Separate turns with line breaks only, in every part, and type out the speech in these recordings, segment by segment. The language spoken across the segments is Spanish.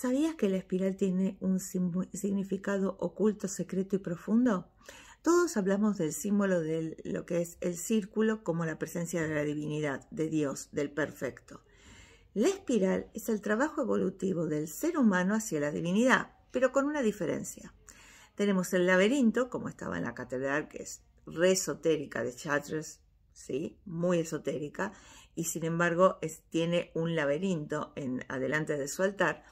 ¿Sabías que la espiral tiene un significado oculto, secreto y profundo? Todos hablamos del símbolo de lo que es el círculo como la presencia de la divinidad, de Dios, del perfecto. La espiral es el trabajo evolutivo del ser humano hacia la divinidad, pero con una diferencia. Tenemos el laberinto, como estaba en la catedral, que es re esotérica de Chartres, ¿sí? muy esotérica, y sin embargo tiene un laberinto en, adelante de su altar,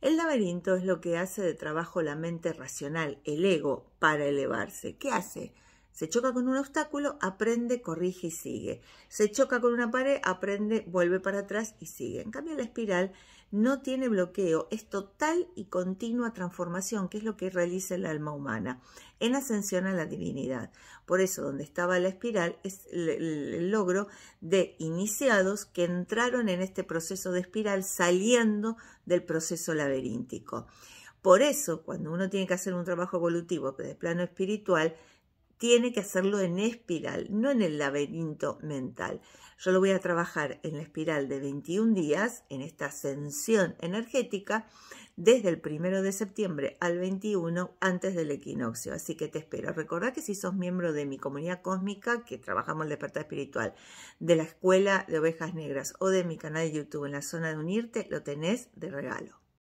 el laberinto es lo que hace de trabajo la mente racional, el ego, para elevarse. ¿Qué hace? Se choca con un obstáculo, aprende, corrige y sigue. Se choca con una pared, aprende, vuelve para atrás y sigue. En cambio, la espiral no tiene bloqueo, es total y continua transformación, que es lo que realiza el alma humana, en ascensión a la divinidad. Por eso, donde estaba la espiral es el logro de iniciados que entraron en este proceso de espiral saliendo del proceso laberíntico. Por eso, cuando uno tiene que hacer un trabajo evolutivo el plano espiritual, tiene que hacerlo en espiral, no en el laberinto mental. Yo lo voy a trabajar en la espiral de 21 días, en esta ascensión energética, desde el primero de septiembre al 21 antes del equinoccio. Así que te espero. Recordá que si sos miembro de mi comunidad cósmica, que trabajamos el despertar espiritual, de la Escuela de Ovejas Negras o de mi canal de YouTube en la zona de unirte, lo tenés de regalo.